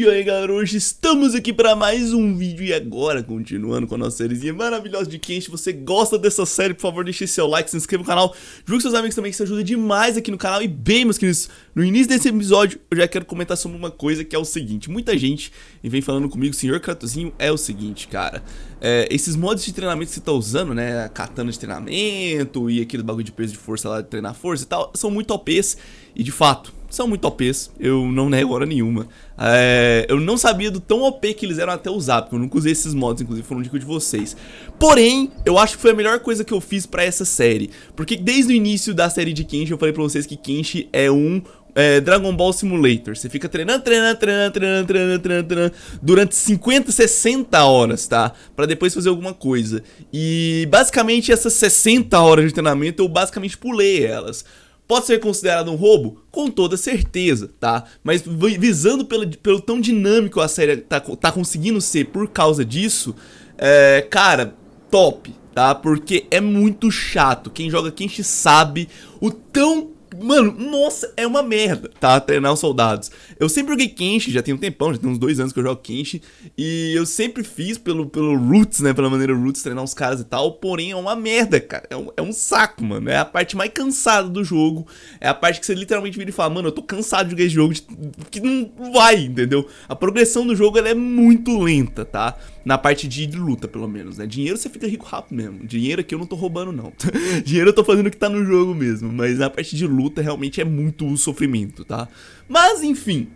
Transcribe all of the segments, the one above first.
E aí galera, hoje estamos aqui para mais um vídeo e agora, continuando com a nossa sériezinha maravilhosa de quente. Se você gosta dessa série, por favor, deixe seu like, se inscreva no canal, julgue seus amigos também, que isso ajuda demais aqui no canal. E bem, meus queridos, no início desse episódio eu já quero comentar sobre uma coisa que é o seguinte: muita gente vem falando comigo, senhor Kratozinho, é o seguinte, cara. É, esses modos de treinamento que você tá usando, né? A katana de treinamento e aquele bagulho de peso de força lá de treinar força e tal, são muito OPs e de fato são muito OPs, eu não nego hora nenhuma. É, eu não sabia do tão OP que eles eram até usar, porque eu nunca usei esses mods, inclusive foram dica de vocês. Porém, eu acho que foi a melhor coisa que eu fiz pra essa série, porque desde o início da série de Kenshi eu falei pra vocês que Kenshi é um é, Dragon Ball Simulator. Você fica treinando, treinando, treinando, treinando, treinando, treinando, treinando durante 50, 60 horas, tá? Para depois fazer alguma coisa. E basicamente essas 60 horas de treinamento eu basicamente pulei elas. Pode ser considerado um roubo? Com toda certeza, tá? Mas visando pelo, pelo tão dinâmico a série tá, tá conseguindo ser por causa disso, é, cara, top, tá? Porque é muito chato. Quem joga quente sabe o tão Mano, nossa, é uma merda, tá? Treinar os soldados. Eu sempre joguei Kenshi, já tem um tempão, já tem uns dois anos que eu jogo Kenshi. E eu sempre fiz pelo, pelo Roots, né? Pela maneira Roots treinar os caras e tal. Porém, é uma merda, cara. É um, é um saco, mano. É a parte mais cansada do jogo. É a parte que você literalmente vira e fala, mano, eu tô cansado de jogar esse jogo. De... Que não vai, entendeu? A progressão do jogo ela é muito lenta, tá? na parte de luta, pelo menos, né? Dinheiro você fica rico rápido mesmo. Dinheiro aqui eu não tô roubando, não. Dinheiro eu tô fazendo o que tá no jogo mesmo. Mas na parte de luta realmente é muito sofrimento, tá? Mas enfim.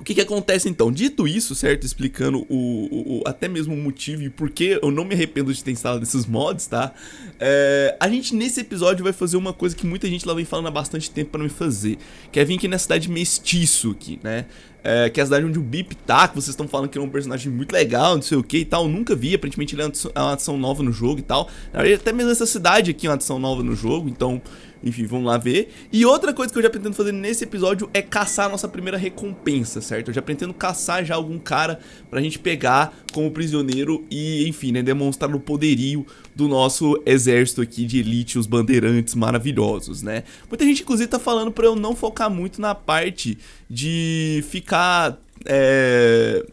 O que, que acontece então? Dito isso, certo? Explicando o, o, o até mesmo o motivo e por que eu não me arrependo de ter instalado esses mods, tá? É, a gente nesse episódio vai fazer uma coisa que muita gente lá vem falando há bastante tempo para me fazer, que é vir aqui na cidade mestiço aqui, né? é, que é a cidade onde o Bip tá, que vocês estão falando que ele é um personagem muito legal, não sei o que e tal. Eu nunca vi, aparentemente ele é uma adição é nova no jogo e tal. Na verdade, é até mesmo essa cidade aqui é uma adição nova no jogo, então enfim, vamos lá ver. E outra coisa que eu já pretendo fazer nesse episódio é caçar a nossa primeira recompensa, certo? Eu já pretendo caçar já algum cara pra gente pegar como prisioneiro e, enfim, né, demonstrar o poderio do nosso exército aqui de elite, os bandeirantes maravilhosos, né? Muita gente, inclusive, tá falando pra eu não focar muito na parte de ficar. É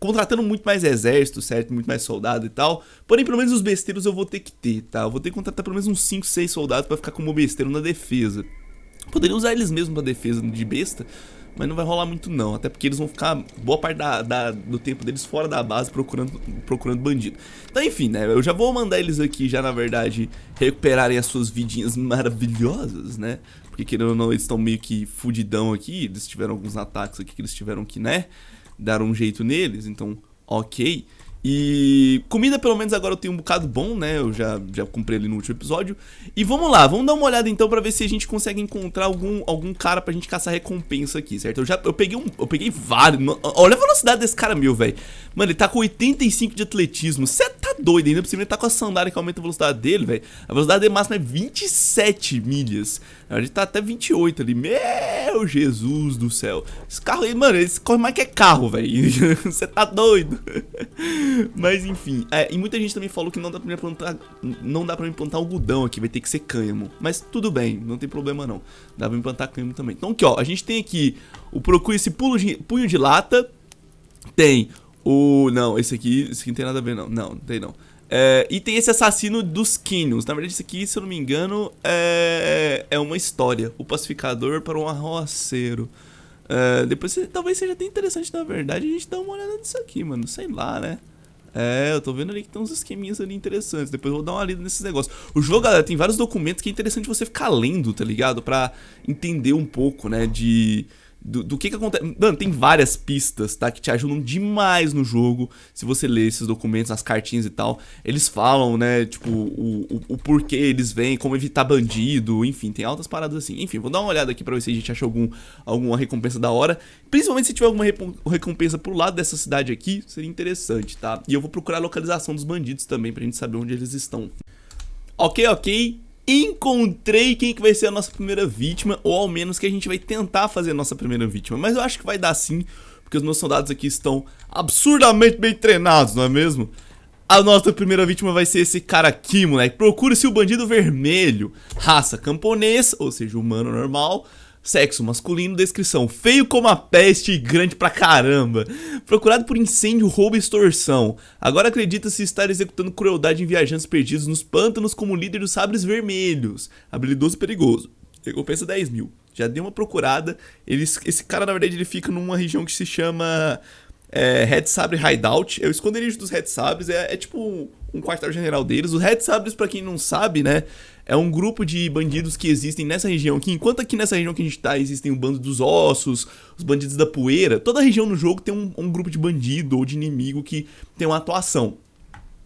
contratando muito mais exército, certo? Muito mais soldado e tal. Porém, pelo menos os besteiros eu vou ter que ter, tá? Eu vou ter que contratar pelo menos uns 5, 6 soldados para ficar como besteiro na defesa. Poderia usar eles mesmo pra defesa de besta, mas não vai rolar muito não, até porque eles vão ficar boa parte da, da, do tempo deles fora da base procurando, procurando bandido. Então, enfim, né, eu já vou mandar eles aqui já, na verdade, recuperarem as suas vidinhas maravilhosas, né, porque querendo ou não, eles estão meio que fudidão aqui, eles tiveram alguns ataques aqui que eles tiveram que, né, dar um jeito neles, então, ok... E comida, pelo menos agora eu tenho um bocado bom, né? Eu já, já comprei ali no último episódio. E vamos lá, vamos dar uma olhada então para ver se a gente consegue encontrar algum, algum cara pra gente caçar recompensa aqui, certo? Eu já eu peguei um, eu peguei vários. Olha a velocidade desse cara meu, velho. Mano, ele tá com 85 de atletismo. Você tá doido, ainda por cima ele tá com a sandália que aumenta a velocidade dele, velho. A velocidade dele máxima é 27 milhas. A gente tá até 28 ali. Meu Jesus do céu. Esse carro aí, mano, esse corre mais que é carro, velho. Você tá doido. Mas enfim, é, e muita gente também falou que não dá pra me plantar, não dá pra me plantar algodão aqui, vai ter que ser cânhamo. Mas tudo bem, não tem problema não. Dá pra me plantar cânhamo também. Então aqui, ó, a gente tem aqui o procura esse pulo de, punho de lata, tem o. Não, esse aqui, esse aqui não tem nada a ver, não. Não, não tem não. É, e tem esse assassino dos Quinos. Na verdade, isso aqui, se eu não me engano, é, é uma história. O pacificador para um arroaceiro. É, depois, talvez seja até interessante, na verdade, a gente dar uma olhada nisso aqui, mano. Sei lá, né? É, eu tô vendo ali que tem uns esqueminhas ali interessantes. Depois eu vou dar uma lida nesses negócios. O jogo, galera, tem vários documentos que é interessante você ficar lendo, tá ligado? Pra entender um pouco, né? De do, do, que, que acontece. Mano, tem várias pistas, tá? Que te ajudam demais no jogo. Se você ler esses documentos, as cartinhas e tal, eles falam, né? Tipo, o, o, o porquê eles vêm, como evitar bandido, enfim, tem altas paradas assim. Enfim, vou dar uma olhada aqui pra ver se a gente acha algum, alguma recompensa da hora. Principalmente se tiver alguma recompensa pro lado dessa cidade aqui, seria interessante, tá? E eu vou procurar a localização dos bandidos também, pra gente saber onde eles estão. Ok, ok encontrei quem que vai ser a nossa primeira vítima, ou ao menos que a gente vai tentar fazer a nossa primeira vítima. Mas eu acho que vai dar sim, porque os meus soldados aqui estão absurdamente bem treinados, não é mesmo? A nossa primeira vítima vai ser esse cara aqui, moleque. Procura-se o bandido vermelho. Raça camponês, ou seja, humano normal. Sexo masculino, descrição feio como a peste e grande pra caramba. Procurado por incêndio, roubo e extorsão. Agora acredita-se estar executando crueldade em viajantes perdidos nos pântanos como líder dos sabres vermelhos. Habilidoso e perigoso. Recompensa 10 mil. Já dei uma procurada. Ele, esse cara, na verdade, ele fica numa região que se chama é, Red Sabre Hideout. É o esconderijo dos Red Sabres. É, é tipo um quartel-general deles. Os Red Sabres, pra quem não sabe, né? É um grupo de bandidos que existem nessa região aqui. Enquanto aqui nessa região que a gente tá, existem o bando dos ossos, os bandidos da poeira. Toda a região no jogo tem um, um grupo de bandido ou de inimigo que tem uma atuação.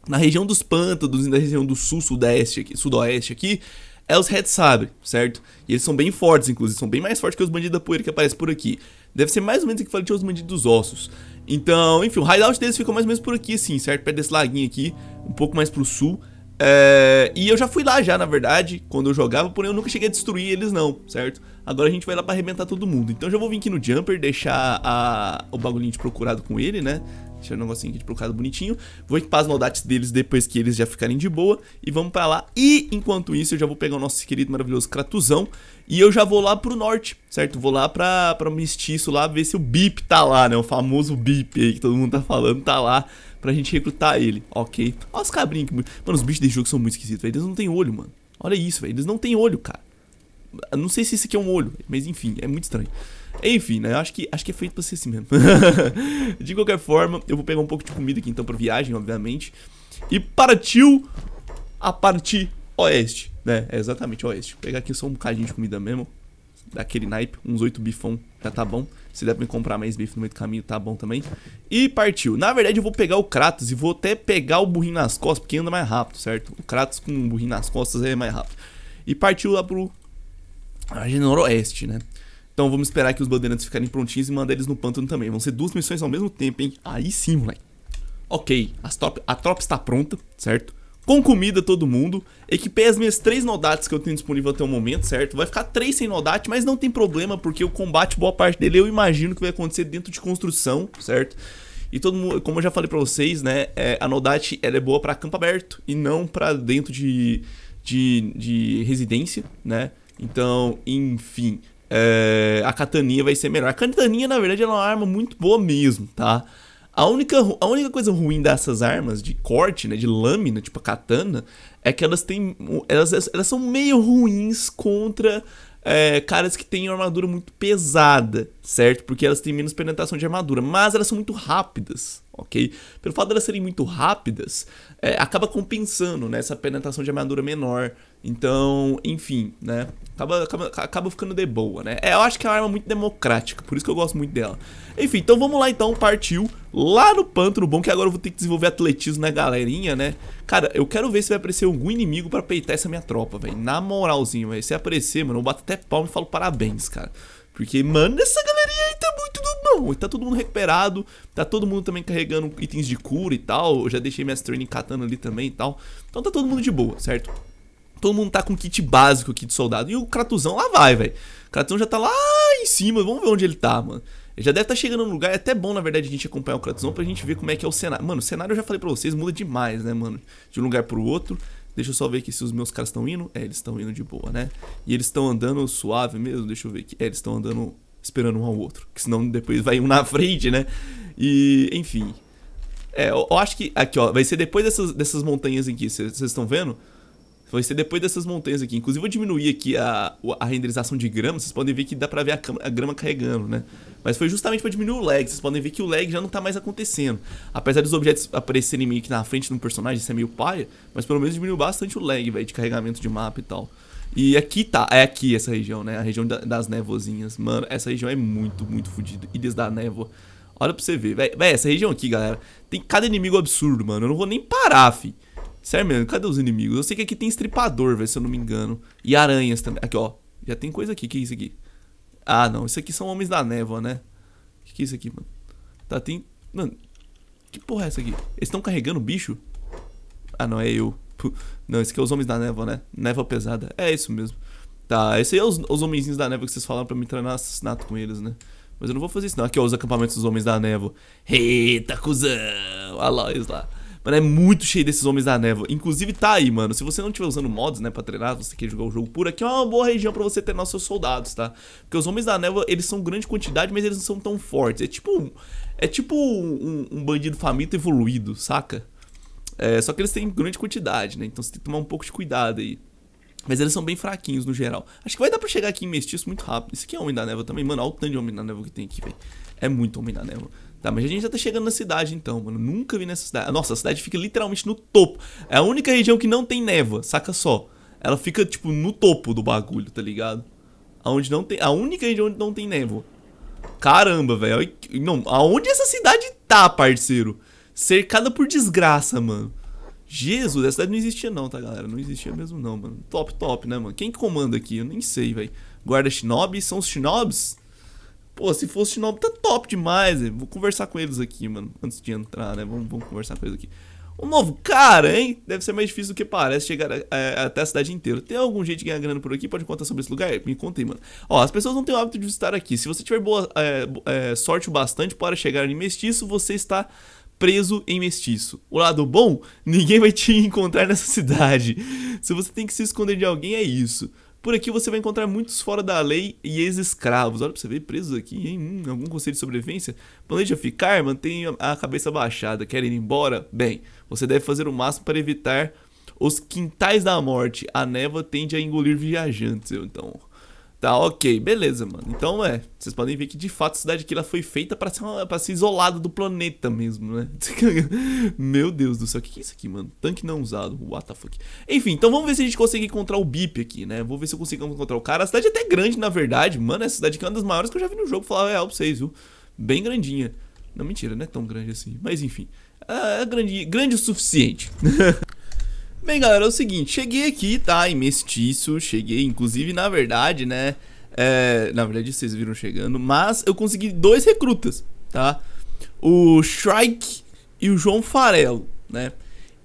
Na região dos pântanos e na região do sul, sudeste aqui, sudoeste aqui, é os Red Sabre, certo? E eles são bem fortes, inclusive, são bem mais fortes que os bandidos da poeira que aparecem por aqui. Deve ser mais ou menos o que equivalente os bandidos dos ossos. Então, enfim, o hideout deles ficou mais ou menos por aqui, assim, certo? Perto desse laguinho aqui, um pouco mais pro sul. É, e eu já fui lá já, na verdade, quando eu jogava, porém eu nunca cheguei a destruir eles não, certo? Agora a gente vai lá pra arrebentar todo mundo. Então eu já vou vir aqui no Jumper, deixar a, o bagulhinho de procurado com ele, né? Deixar o negocinho aqui de procurado bonitinho. Vou equipar as maldades deles depois que eles já ficarem de boa. E vamos pra lá. E enquanto isso eu já vou pegar o nosso querido maravilhoso Kratuzão. E eu já vou lá pro norte, certo? Vou lá pra, pra Mestiço lá, ver se o Bip tá lá, né? O famoso Bip aí que todo mundo tá falando tá lá pra gente recrutar ele, ok? Olha os cabrinhos que... Mano, os bichos desse jogo são muito esquisitos, velho. Eles não têm olho, mano. Olha isso, velho. Eles não têm olho, cara. não sei se esse aqui é um olho, mas enfim, é muito estranho. Enfim, né? Eu acho que, acho que é feito pra ser assim mesmo. de qualquer forma, eu vou pegar um pouco de comida aqui então pra viagem, obviamente. E partiu a parte oeste, né? É exatamente oeste. Vou pegar aqui só um bocadinho de comida mesmo daquele naipe, uns oito bifão já tá bom. Se der pra me comprar mais bife no meio do caminho, tá bom também. E partiu. Na verdade, eu vou pegar o Kratos e vou até pegar o burrinho nas costas, porque anda mais rápido, certo? O Kratos com o burrinho nas costas é mais rápido. E partiu lá pro... Agenda Noroeste, né? Então vamos esperar que os bandeirantes ficarem prontinhos e mandar eles no pântano também. Vão ser duas missões ao mesmo tempo, hein? Aí sim, moleque. Ok, a tropa, a tropa está pronta, certo? com comida todo mundo. Equipei as minhas três nodates que eu tenho disponível até o momento, certo? Vai ficar três sem nodate, mas não tem problema, porque o combate, boa parte dele, eu imagino que vai acontecer dentro de construção, certo? E todo mundo, como eu já falei para vocês, né? É, a nodate ela é boa para campo aberto e não para dentro de, de, de residência, né? Então, enfim, é, a cataninha vai ser melhor. A cataninha, na verdade, ela é uma arma muito boa mesmo, tá? A única, a única coisa ruim dessas armas de corte, né, de lâmina, tipo a katana, é que elas têm elas, elas são meio ruins contra é, caras que têm armadura muito pesada, certo? Porque elas têm menos penetração de armadura, mas elas são muito rápidas, ok? Pelo fato de elas serem muito rápidas, é, acaba compensando né, essa penetração de armadura menor então, enfim, né? Acaba, acaba, acaba ficando de boa, né? É, eu acho que é uma arma muito democrática, por isso que eu gosto muito dela. Enfim, então vamos lá então, partiu lá no pântano bom, que agora eu vou ter que desenvolver atletismo na né, galerinha, né? Cara, eu quero ver se vai aparecer algum inimigo pra peitar essa minha tropa, velho. Na moralzinha, velho. Se aparecer, mano, eu bato até palma e falo parabéns, cara. Porque, mano, essa galerinha aí tá muito do bom. Tá todo mundo recuperado. Tá todo mundo também carregando itens de cura e tal. Eu já deixei minhas training katana ali também e tal. Então tá todo mundo de boa, certo? Todo mundo tá com kit básico aqui de soldado. E o Kratuzão lá vai, velho. O Kratuzão já tá lá em cima. Vamos ver onde ele tá, mano. Ele já deve estar tá chegando no lugar. É até bom, na verdade, a gente acompanhar o Kratuzão pra gente ver como é que é o cenário. Mano, o cenário eu já falei pra vocês, muda demais, né, mano? De um lugar pro outro. Deixa eu só ver aqui se os meus caras estão indo. É, eles estão indo de boa, né? E eles estão andando suave mesmo. Deixa eu ver aqui. É, eles estão andando esperando um ao outro. Que senão depois vai um na frente, né? E, enfim. É, eu, eu acho que. Aqui, ó. Vai ser depois dessas, dessas montanhas aqui. Vocês estão vendo? vai ser depois dessas montanhas aqui. Inclusive, eu diminuí aqui a, a renderização de grama, vocês podem ver que dá pra ver a, a grama carregando, né? Mas foi justamente para diminuir o lag, vocês podem ver que o lag já não tá mais acontecendo. Apesar dos objetos aparecerem meio que na frente de um personagem, isso é meio paia, mas pelo menos diminuiu bastante o lag, velho, de carregamento de mapa e tal. E aqui tá, é aqui essa região, né? A região da, das nevozinhas. Mano, essa região é muito, muito fodida. Ilhas da Névoa. Olha pra você ver, velho. Essa região aqui, galera, tem cada inimigo absurdo, mano. Eu não vou nem parar, fi. Sério mesmo, cadê os inimigos? Eu sei que aqui tem estripador, velho, se eu não me engano. E aranhas também. Aqui, ó. Já tem coisa aqui. O que é isso aqui? Ah, não. Isso aqui são homens da névoa, né? O que, é isso aqui, mano? Tá, tem... Mano, que porra é essa aqui? Eles estão carregando o bicho? Ah, não, é eu. Não, esse aqui é os homens da névoa, né? Névoa pesada. É isso mesmo. Tá, esse aí é os, os homenzinhos da névoa que vocês falaram pra me treinar assassinato com eles, né? Mas eu não vou fazer isso não. Aqui, ó, os acampamentos dos homens da névoa. Eita, cuzão! Olha lá, eles lá. Mano, é muito cheio desses homens da névoa. Inclusive tá aí, mano. Se você não estiver usando mods, né, pra treinar, você quer jogar o jogo por aqui, é uma boa região pra você treinar os seus soldados, tá? Porque os homens da névoa, eles são grande quantidade, mas eles não são tão fortes. É tipo, é tipo um, um bandido faminto evoluído, saca? É, só que eles têm grande quantidade, né? Então você tem que tomar um pouco de cuidado aí. Mas eles são bem fraquinhos no geral. Acho que vai dar pra chegar aqui em mestiço muito rápido. Isso aqui é Homem da Neva também. Mano, olha o tanto de Homem da Neva que tem aqui, velho. É muito Homem da Neva. Tá, mas a gente já tá chegando na cidade então, mano. Nunca vi nessa cidade. Nossa, a cidade fica literalmente no topo. É a única região que não tem névoa, saca só. Ela fica, tipo, no topo do bagulho, tá ligado? Aonde não tem. A única região onde não tem névoa. Caramba, velho. Não, aonde essa cidade tá, parceiro? Cercada por desgraça, mano. Jesus, essa cidade não existia não, tá, galera? Não existia mesmo não, mano. Top, top, né, mano? Quem que comanda aqui? Eu nem sei, velho. Guarda shinobi? São os shinobis? Pô, se fosse Shinobi tá top demais, né? Vou conversar com eles aqui, mano, antes de entrar, né? Vamos, vamos conversar com eles aqui. Um novo cara, hein? Deve ser mais difícil do que parece chegar a, é, a, até a cidade inteira. Tem algum jeito de ganhar grana por aqui? Pode contar sobre esse lugar? Me contei, mano. Ó, as pessoas não têm o hábito de visitar aqui. Se você tiver boa é, é, sorte o bastante para chegar em mestiço, você está preso em mestiço. O lado bom, ninguém vai te encontrar nessa cidade. Se você tem que se esconder de alguém, é isso. Por aqui você vai encontrar muitos fora da lei e ex-escravos. Olha pra você ver, presos aqui, hein? Hum, algum conselho de sobrevivência? Planeja ficar? Mantenha a cabeça baixada. Quer ir embora? Bem, você deve fazer o máximo para evitar os quintais da morte. A névoa tende a engolir viajantes. Então, Tá, ok, beleza, mano. Então é, vocês podem ver que de fato a cidade aqui ela foi feita para ser, uma, pra ser isolada do planeta mesmo, né? Meu Deus do céu, o que, que é isso aqui, mano? Tanque não usado, what the fuck. Enfim, então vamos ver se a gente consegue encontrar o Bip aqui, né? Vou ver se eu consigo encontrar o cara. A cidade é até grande, na verdade, mano. Essa cidade aqui é uma das maiores que eu já vi no jogo, falar real é, pra vocês, viu? Bem grandinha. Não, mentira, não é tão grande assim. Mas enfim, é grande, grande o suficiente. Bem, galera, é o seguinte, cheguei aqui, tá, em mestiço, cheguei, inclusive, na verdade, né, é, na verdade vocês viram chegando, mas eu consegui dois recrutas, tá, o Shrike e o João Farelo, né,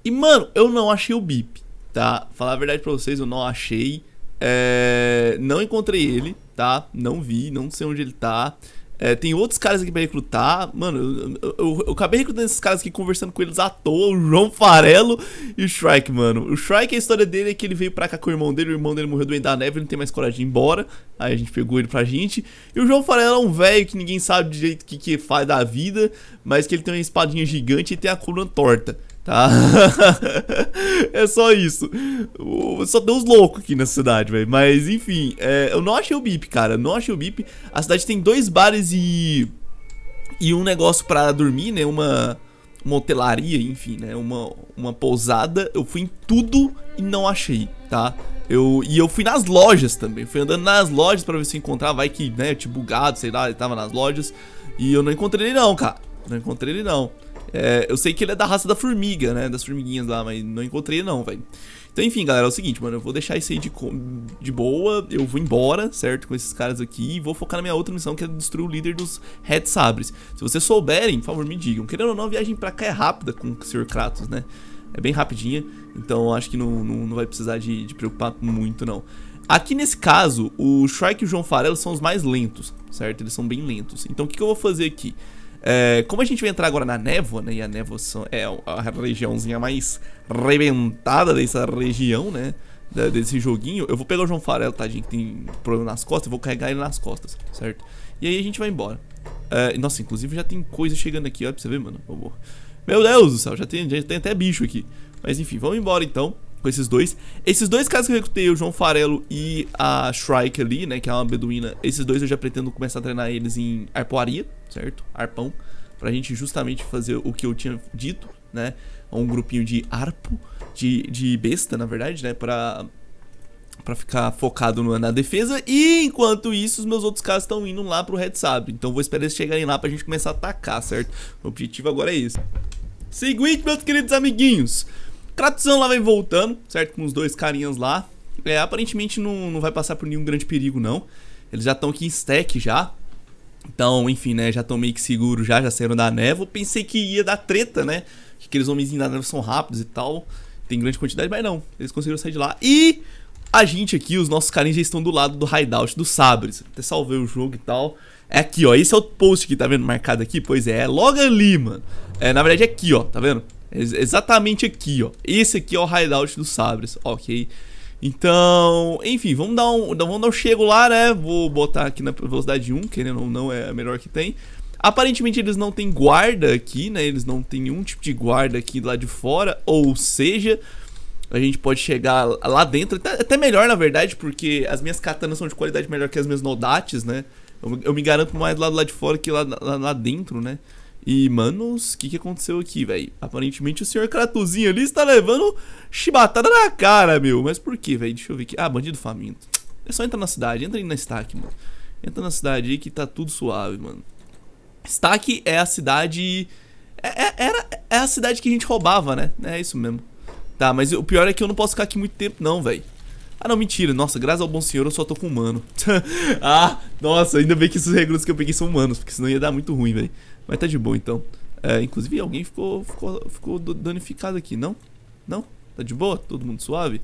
e, mano, eu não achei o Bip, tá, falar a verdade pra vocês, eu não achei, é, não encontrei ele, tá, não vi, não sei onde ele tá, é, tem outros caras aqui pra recrutar. Mano, eu, eu, eu, acabei recrutando esses caras aqui conversando com eles à toa. O João Farelo e o Shrike, mano. O Shrike, a história dele é que ele veio pra cá com o irmão dele. O irmão dele morreu doente da neve, ele não tem mais coragem de ir embora. Aí a gente pegou ele pra gente. E o João Farelo é um velho que ninguém sabe direito o que, que faz da vida, mas que ele tem uma espadinha gigante e tem a coluna torta tá? é só isso. Só tem uns loucos aqui nessa cidade, velho. Mas, enfim, é, eu não achei o BIP, cara. não achei o BIP. A cidade tem dois bares e... E um negócio pra dormir, né? Uma... Uma hotelaria, enfim, né? Uma, uma pousada. Eu fui em tudo e não achei, tá? Eu, e eu fui nas lojas também. Fui andando nas lojas pra ver se eu encontrava. Vai que, né? tinha bugado, sei lá. Ele tava nas lojas. E eu não encontrei ele, não, cara. Não encontrei ele, não. É, eu sei que ele é da raça da formiga, né? Das formiguinhas lá, mas não encontrei não, velho. Então, enfim, galera, é o seguinte, mano. Eu vou deixar isso aí de, de boa. Eu vou embora, certo? Com esses caras aqui. E vou focar na minha outra missão, que é destruir o líder dos Red Sabres. Se vocês souberem, por favor, me digam. Querendo ou não, a viagem pra cá é rápida com o Sr. Kratos, né? É bem rapidinha. Então, acho que não, não, não vai precisar de, de preocupar muito, não. Aqui nesse caso, o Shrike e o João Farelo são os mais lentos, certo? Eles são bem lentos. Então o que, que eu vou fazer aqui? É, como a gente vai entrar agora na névoa, né? E a névoa é a regiãozinha mais rebentada dessa região, né? desse joguinho, eu vou pegar o João Farelo, tadinho, que tem problema nas costas, eu vou carregar ele nas costas, certo? E aí a gente vai embora. É, nossa, inclusive já tem coisa chegando aqui, olha pra você ver, mano. Meu Deus do céu, já tem, já tem até bicho aqui. Mas enfim, vamos embora então com esses dois. Esses dois caras que eu recrutei, o João Farelo e a Shrike ali, né, que é uma beduína, esses dois eu já pretendo começar a treinar eles em arpoaria, certo? Arpão, pra gente justamente fazer o que eu tinha dito, né, um grupinho de arpo, de, de besta, na verdade, né, pra, pra ficar focado no, na defesa. E enquanto isso, os meus outros caras estão indo lá pro Red Sabre, então vou esperar eles chegarem lá pra gente começar a atacar, certo? O objetivo agora é esse. Seguinte, meus queridos amiguinhos... Kratzan lá vem voltando, certo? Com os dois carinhas lá. É, aparentemente não, não vai passar por nenhum grande perigo, não. Eles já estão aqui em stack já. Então, enfim, né? Já estão meio que seguros já, já saíram da névoa. Pensei que ia dar treta, né? Que aqueles homenzinhos da névoa são rápidos e tal. Tem grande quantidade, mas não. Eles conseguiram sair de lá. E a gente aqui, os nossos carinhas já estão do lado do hideout do Sabres. Até salvei o jogo e tal. É aqui, ó. Esse é o post que tá vendo marcado aqui. Pois é, é logo ali, mano. É, na verdade é aqui, ó. Tá vendo? Exatamente aqui, ó. Esse aqui é o hideout dos Sabres, ok? Então, enfim, vamos dar um. Vamos dar um chego lá, né? Vou botar aqui na velocidade 1, querendo ou não, é a melhor que tem. Aparentemente eles não têm guarda aqui, né? Eles não têm nenhum tipo de guarda aqui lá de fora. Ou seja, a gente pode chegar lá dentro. Até, até melhor, na verdade, porque as minhas katanas são de qualidade melhor que as minhas nodates, né? Eu, eu me garanto mais lá do lado de fora que lá, lá, lá dentro, né? E, manos, o que, que aconteceu aqui, velho? Aparentemente o senhor Kratuzinho ali está levando chibatada na cara, meu. Mas por que, velho? Deixa eu ver aqui. Ah, bandido faminto. É só entrar na cidade. Entra aí na Stack, mano. Entra na cidade aí que tá tudo suave, mano. Stack é a cidade... É, é, era, é a cidade que a gente roubava, né? É isso mesmo. Tá, mas o pior é que eu não posso ficar aqui muito tempo não, velho. Ah, não, mentira. Nossa, graças ao bom senhor eu só tô com humano. ah, nossa, ainda bem que esses recrutas que eu peguei são humanos, porque senão ia dar muito ruim, velho. Mas tá de boa então. É, inclusive, alguém ficou, ficou, ficou danificado aqui, não? Não? Tá de boa? Todo mundo suave?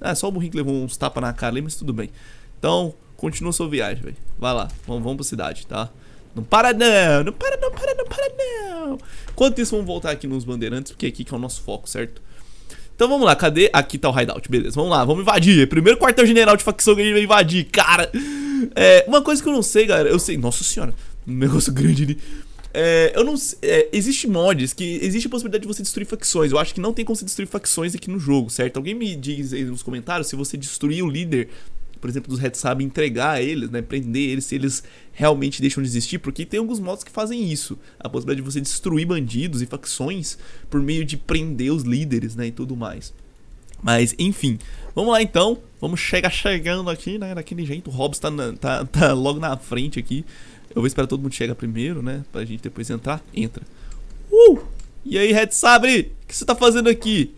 É, só o burrinho que levou uns tapas na cara ali, mas tudo bem. Então, continua sua viagem, velho. Vai lá, vamos, vamos pra cidade, tá? Não para não, não para não, para não, para não. Enquanto isso, vamos voltar aqui nos bandeirantes, porque aqui que é o nosso foco, certo? Então vamos lá, cadê? Aqui tá o hideout, beleza, vamos lá, vamos invadir. Primeiro quartel-general de facção que a gente vai invadir, cara. É, uma coisa que eu não sei, galera, eu sei... Nossa senhora, um negócio grande ali. É, eu não é, Existe mods que existe a possibilidade de você destruir facções. Eu acho que não tem como você destruir facções aqui no jogo, certo? Alguém me diz aí nos comentários se você destruir o líder, por exemplo, dos Red Sabe, entregar eles, né? Prender eles, se eles realmente deixam de existir, porque tem alguns mods que fazem isso. A possibilidade de você destruir bandidos e facções por meio de prender os líderes, né? E tudo mais. Mas, enfim. Vamos lá então. Vamos chegar chegando aqui, né? Daquele jeito. O Hobbs tá, na, tá, tá logo na frente aqui. Eu vou esperar todo mundo chegar primeiro, né? Pra gente depois entrar. Entra. Uh! E aí, Red Sabre? O que você tá fazendo aqui?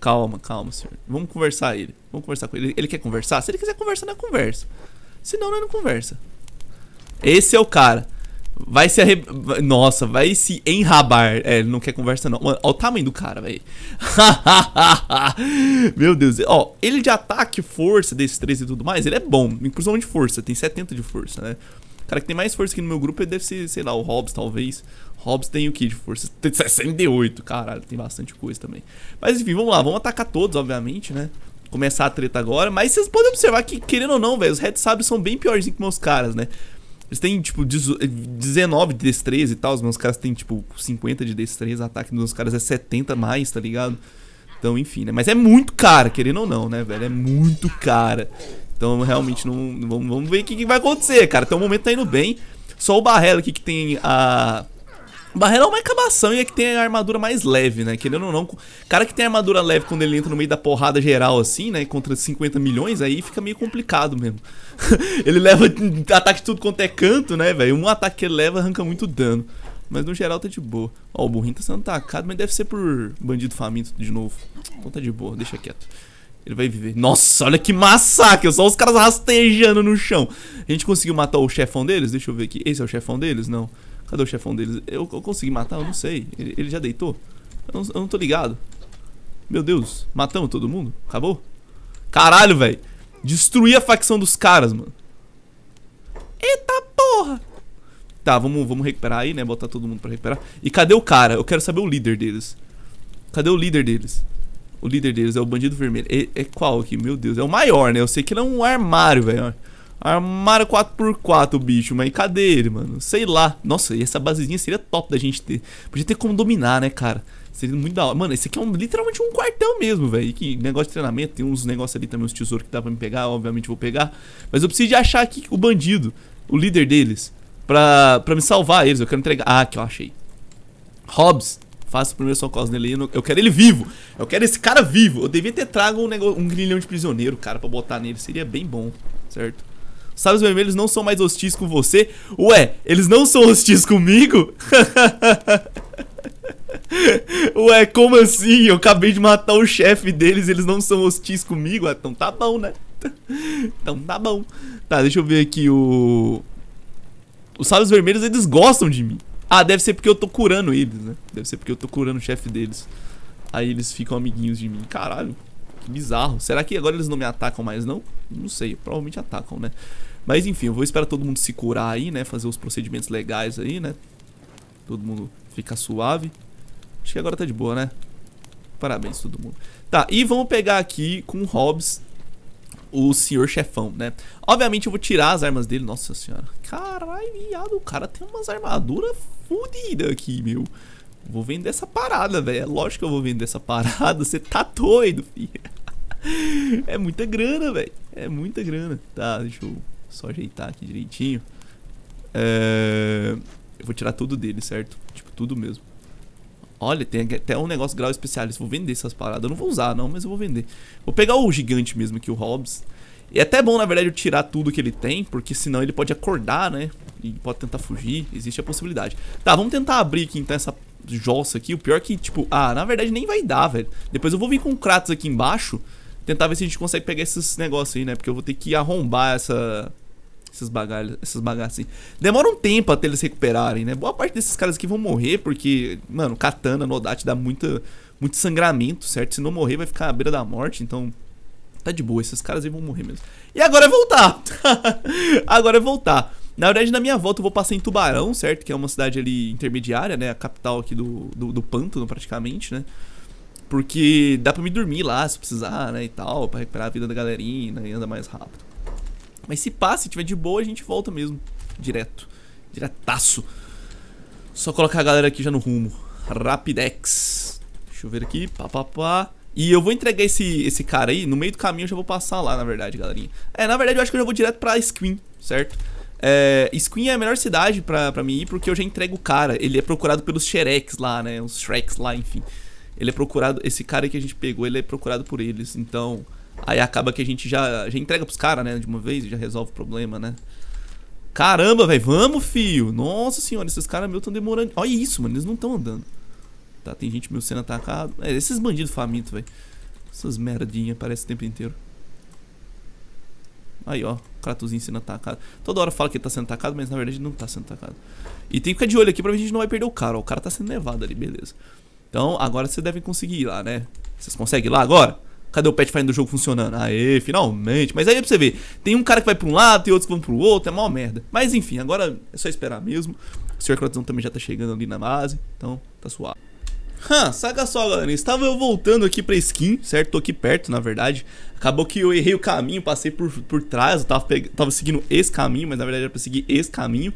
Calma, calma, senhor. Vamos conversar ele. Vamos conversar com ele. Ele quer conversar? Se ele quiser conversar, não é conversa. Se não, é não conversa. Esse é o cara. Vai se arre... Nossa, vai se enrabar. É, ele não quer conversa, não. Mano, olha o tamanho do cara, velho. Meu Deus. Ó, ele de ataque, força, destreza e tudo mais, ele é bom. Inclusão de força, tem 70 de força, né? O cara que tem mais força aqui no meu grupo deve ser, sei lá, o Hobbs, talvez. Hobbs tem o que de força? Tem 68, caralho, tem bastante coisa também. Mas enfim, vamos lá, vamos atacar todos, obviamente, né? Começar a treta agora, mas vocês podem observar que, querendo ou não, velho, os Red Sábios são bem piorzinhos que meus caras, né? Eles têm, tipo, 19 de destreza e tal, os meus caras têm, tipo, 50 de destreza, ataque dos meus caras é 70 mais, tá ligado? Então, enfim, né? Mas é muito cara, querendo ou não, né, velho? É muito cara. Então realmente não, vamos, vamos, ver o que, que, vai acontecer, cara. Até o momento tá indo bem. Só o Barrela aqui que tem a... Barrela é uma acabação e é que tem a armadura mais leve, né? Querendo ou não, cara que tem armadura leve quando ele entra no meio da porrada geral assim, né? Contra 50 milhões, aí fica meio complicado mesmo. ele leva ataque de tudo quanto é canto, né, velho? Um ataque que ele leva arranca muito dano. Mas no geral tá de boa. Ó, o burrinho tá sendo atacado, mas deve ser por bandido faminto de novo. Então tá de boa, deixa quieto. Ele vai viver. Nossa, olha que massacre. Só os caras rastejando no chão. A gente conseguiu matar o chefão deles? Deixa eu ver aqui. Esse é o chefão deles? Não. Cadê o chefão deles? Eu, eu consegui matar? Eu não sei. Ele, ele já deitou? Eu não, eu não, tô ligado. Meu Deus. Matamos todo mundo? Acabou? Caralho, velho. Destruir a facção dos caras, mano. Eita porra. Tá, vamos, vamos recuperar aí, né? Botar todo mundo pra recuperar. E cadê o cara? Eu quero saber o líder deles. Cadê o líder deles? O líder deles é o bandido vermelho. É, é qual aqui? Meu Deus, é o maior, né? Eu sei que ele é um armário, velho. Armário 4x4, o bicho. Mas cadê ele, mano? Sei lá. Nossa, e essa basezinha seria top da gente ter. Podia ter como dominar, né, cara? Seria muito da hora. Mano, esse aqui é um, literalmente um quartel mesmo, velho. Que negócio de treinamento. Tem uns negócios ali também, uns tesouros que dá pra me pegar. Obviamente vou pegar. Mas eu preciso de achar aqui o bandido. O líder deles. Pra, pra me salvar eles. Eu quero entregar. Ah, aqui eu achei. Hobbs. Faça o primeiro socorro nele aí. Eu quero ele vivo. Eu quero esse cara vivo. Eu devia ter trago um, negócio, um grilhão de prisioneiro, cara, pra botar nele. Seria bem bom, certo? Os sábios vermelhos não são mais hostis com você. Ué, eles não são hostis comigo? Ué, como assim? Eu acabei de matar o chefe deles, eles não são hostis comigo? Ah, então tá bom, né? então tá bom. Tá, deixa eu ver aqui o... Os sábios vermelhos, eles gostam de mim. Ah, deve ser porque eu tô curando eles, né? Deve ser porque eu tô curando o chefe deles. Aí eles ficam amiguinhos de mim. Caralho, que bizarro. Será que agora eles não me atacam mais, não? Não sei, provavelmente atacam, né? Mas enfim, eu vou esperar todo mundo se curar aí, né? Fazer os procedimentos legais aí, né? Todo mundo fica suave. Acho que agora tá de boa, né? Parabéns todo mundo. Tá, e vamos pegar aqui com o Hobbs o senhor chefão, né? Obviamente eu vou tirar as armas dele, nossa senhora. Caralho, viado, o cara tem umas armaduras fodidas aqui, meu. Vou vender essa parada, velho. É lógico que eu vou vender essa parada, você tá doido, filho. É muita grana, velho. É muita grana. Tá, deixa eu só ajeitar aqui direitinho. É... Eu vou tirar tudo dele, certo? Tipo, tudo mesmo. Olha, tem até um negócio grau especialista. Vou vender essas paradas. Eu não vou usar, não, mas eu vou vender. Vou pegar o gigante mesmo aqui, o Hobbs. E é até bom, na verdade, eu tirar tudo que ele tem, porque senão ele pode acordar, né? E pode tentar fugir. Existe a possibilidade. Tá, vamos tentar abrir aqui, então, essa jossa aqui. O pior é que, tipo... Ah, na verdade, nem vai dar, velho. Depois eu vou vir com o Kratos aqui embaixo. Tentar ver se a gente consegue pegar esses negócios aí, né? Porque eu vou ter que arrombar essa esses bagalhos, esses bagaços assim. Demora um tempo até eles recuperarem, né? Boa parte desses caras aqui vão morrer, porque, mano, katana, nodate dá muita, muito sangramento, certo? Se não morrer, vai ficar à beira da morte, então. Tá de boa, esses caras aí vão morrer mesmo. E agora é voltar! agora é voltar. Na verdade, na minha volta eu vou passar em Tubarão, certo? Que é uma cidade ali intermediária, né? A capital aqui do, do, do pântano, praticamente, né? Porque dá pra me dormir lá se precisar, né? E tal, pra recuperar a vida da galerinha né, e andar mais rápido. Mas se passa, se tiver de boa, a gente volta mesmo. Direto. Diretaço. Só colocar a galera aqui já no rumo. Rapidex. Deixa eu ver aqui. Pá, pá, pá. E eu vou entregar esse, esse cara aí. No meio do caminho eu já vou passar lá, na verdade, galerinha. É, na verdade eu acho que eu já vou direto pra Squin, certo? É, Squin é a melhor cidade pra, pra mim ir, porque eu já entrego o cara. Ele é procurado pelos Shreks lá, né? Os Shreks lá, enfim. Ele é procurado... Esse cara que a gente pegou, ele é procurado por eles. Então... Aí acaba que a gente já, já entrega pros caras, né? De uma vez e já resolve o problema, né? Caramba, velho, vamos, fio. Nossa senhora, esses caras meus estão demorando. Olha isso, mano, eles não estão andando. Tá, tem gente meu sendo atacado. É, esses bandidos famintos, velho. Essas merdinhas, parece o tempo inteiro. Aí, ó, Kratuzinho sendo atacado. Toda hora fala que ele tá sendo atacado, mas na verdade não tá sendo atacado. E tem que ficar de olho aqui pra ver se a gente não vai perder o cara. Ó, o cara tá sendo levado ali, beleza. Então, agora vocês devem conseguir ir lá, né? Vocês conseguem ir lá agora? Cadê o Pathfinder do jogo funcionando? Aê, finalmente. Mas aí é pra você ver, tem um cara que vai pra um lado, tem outros que vão pro outro, é mó merda. Mas enfim, agora é só esperar mesmo. O Sr. Crotão também já tá chegando ali na base, então tá suave. Hã, saca só, galera, estava eu voltando aqui pra skin, certo? Tô aqui perto, na verdade Acabou que eu errei o caminho, passei por, por trás Eu tava, tava seguindo esse caminho, mas na verdade era pra seguir esse caminho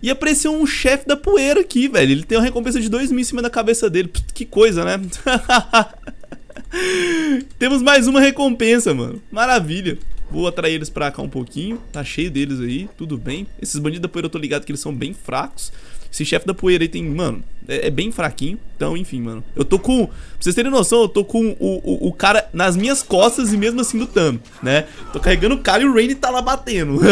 E apareceu um chefe da poeira aqui, velho Ele tem uma recompensa de 2 mil em cima da cabeça dele Que coisa, né? Temos mais uma recompensa, mano. Maravilha. Vou atrair eles pra cá um pouquinho. Tá cheio deles aí, tudo bem. Esses bandidos da poeira eu tô ligado que eles são bem fracos. Esse chefe da poeira aí tem, mano, é, é, bem fraquinho. Então, enfim, mano. Eu tô com. Pra vocês terem noção, eu tô com o, o, o cara nas minhas costas e mesmo assim lutando, né? Tô carregando o cara e o Rainy tá lá batendo.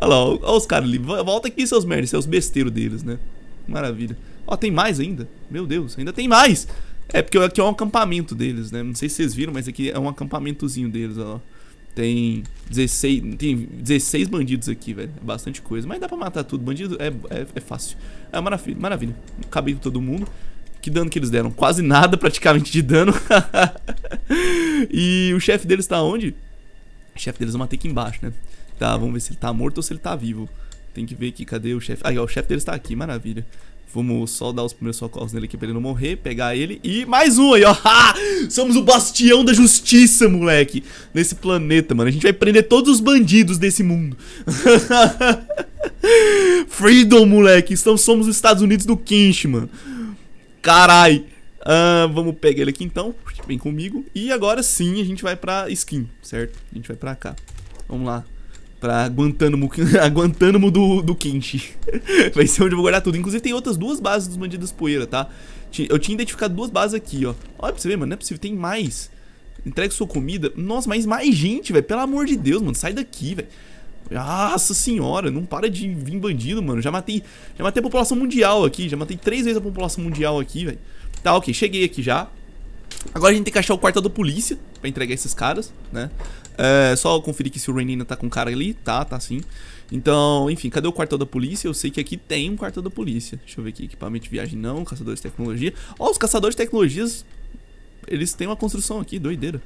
Olha lá, olha os caras ali. Volta aqui, seus merdas, é seus besteiros deles, né? Maravilha. Ó, tem mais ainda. Meu Deus, ainda tem mais. É, porque aqui é um acampamento deles, né? Não sei se vocês viram, mas aqui é um acampamentozinho deles, ó. Tem 16, tem 16 bandidos aqui, velho. É bastante coisa. Mas dá pra matar tudo. Bandido é, é, é fácil. É maravilha. maravilha. Acabei com todo mundo. Que dano que eles deram? Quase nada, praticamente, de dano. e o chefe deles tá onde? O chefe deles eu é matei aqui embaixo, né? Tá, vamos ver se ele tá morto ou se ele tá vivo. Tem que ver aqui, cadê o chefe? Aí ó, o chefe deles tá aqui, maravilha. Vamos só dar os primeiros socorros nele aqui pra ele não morrer, pegar ele e mais um aí, ó. Somos o bastião da justiça, moleque, nesse planeta, mano. A gente vai prender todos os bandidos desse mundo. Freedom, moleque. Então somos os Estados Unidos do Kinch, mano. Carai. Uh, vamos pegar ele aqui então. Vem comigo. E agora sim a gente vai pra skin, certo? A gente vai pra cá. Vamos lá. Pra Guantánamo, a Guantánamo do, do Kenshi. Vai ser onde eu vou guardar tudo. Inclusive tem outras duas bases dos bandidos poeira, tá? Eu tinha identificado duas bases aqui, ó. Olha pra você ver, mano, não é possível, tem mais. Entrega sua comida. Nossa, mas mais gente, velho. Pelo amor de Deus, mano, sai daqui, velho. Nossa senhora, não para de vir bandido, mano. Já matei, já matei a população mundial aqui. Já matei três vezes a população mundial aqui, velho. Tá, ok, cheguei aqui já. Agora a gente tem que achar o quarto da polícia pra entregar esses caras, né? É, só conferir que se o Renina tá com cara ali, tá, tá sim. Então, enfim, cadê o quartel da polícia? Eu sei que aqui tem um quartel da polícia. Deixa eu ver aqui, equipamento de viagem não, caçadores de tecnologia. Ó, os caçadores de tecnologias, eles têm uma construção aqui, doideira.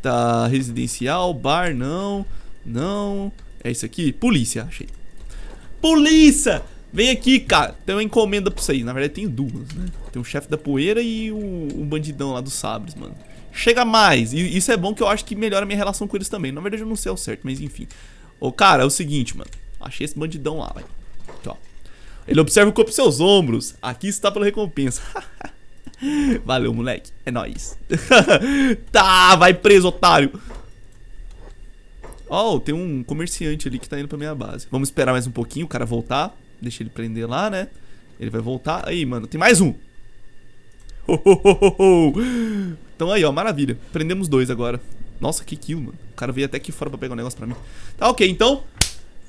Tá, residencial, bar, não, não. É isso aqui, polícia, achei. Polícia! Vem aqui, cara. Tem uma encomenda pra vocês. Na verdade, tem duas, né? Tem o chefe da poeira e o, o bandidão lá dos sabres, mano chega mais. E isso é bom que eu acho que melhora a minha relação com eles também. Na verdade, eu não sei ao certo, mas enfim. Ô, cara, é o seguinte, mano. Achei esse bandidão lá, velho. Aqui, ó. Ele observa o corpo dos seus ombros. Aqui está pela recompensa. Valeu, moleque. É nóis. tá, vai preso, otário. Ó, oh, tem um comerciante ali que tá indo pra minha base. Vamos esperar mais um pouquinho o cara voltar. Deixa ele prender lá, né? Ele vai voltar. Aí, mano, tem mais um. Ho, ho, ho, ho. Então aí, ó, maravilha. Prendemos dois agora. Nossa, que kill, mano. O cara veio até aqui fora pra pegar um negócio pra mim. Tá, ok, então.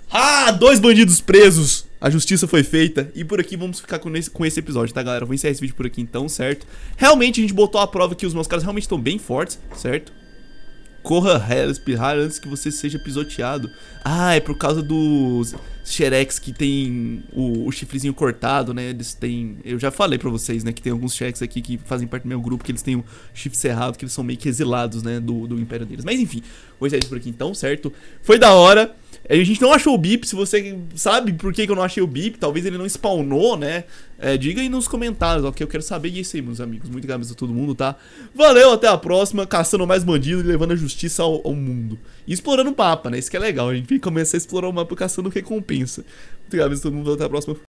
Ah, dois bandidos presos. A justiça foi feita. E por aqui vamos ficar com esse, com esse episódio, tá, galera? Vou encerrar esse vídeo por aqui então, certo? Realmente a gente botou a prova que os meus caras realmente estão bem fortes, certo? Corra, espirrar antes que você seja pisoteado. Ah, é por causa dos xerex que tem o, o chifrezinho cortado, né? Eles têm. Eu já falei pra vocês, né? Que tem alguns xerex aqui que fazem parte do meu grupo, que eles têm o um chifre cerrado, que eles são meio que exilados, né? Do, do império deles. Mas enfim, vou encerrar isso por aqui então, certo? Foi da hora. É, a gente não achou o bip, se você sabe por que, que eu não achei o bip, talvez ele não spawnou, né? É, diga aí nos comentários, ok? Eu quero saber e é isso aí, meus amigos. Muito camisa a todo mundo, tá? Valeu, até a próxima, caçando mais bandido e levando a justiça ao, ao mundo. E explorando o mapa, né? Isso que é legal, a gente começa a explorar o mapa caçando recompensa. Muito camisa a todo mundo, até a próxima.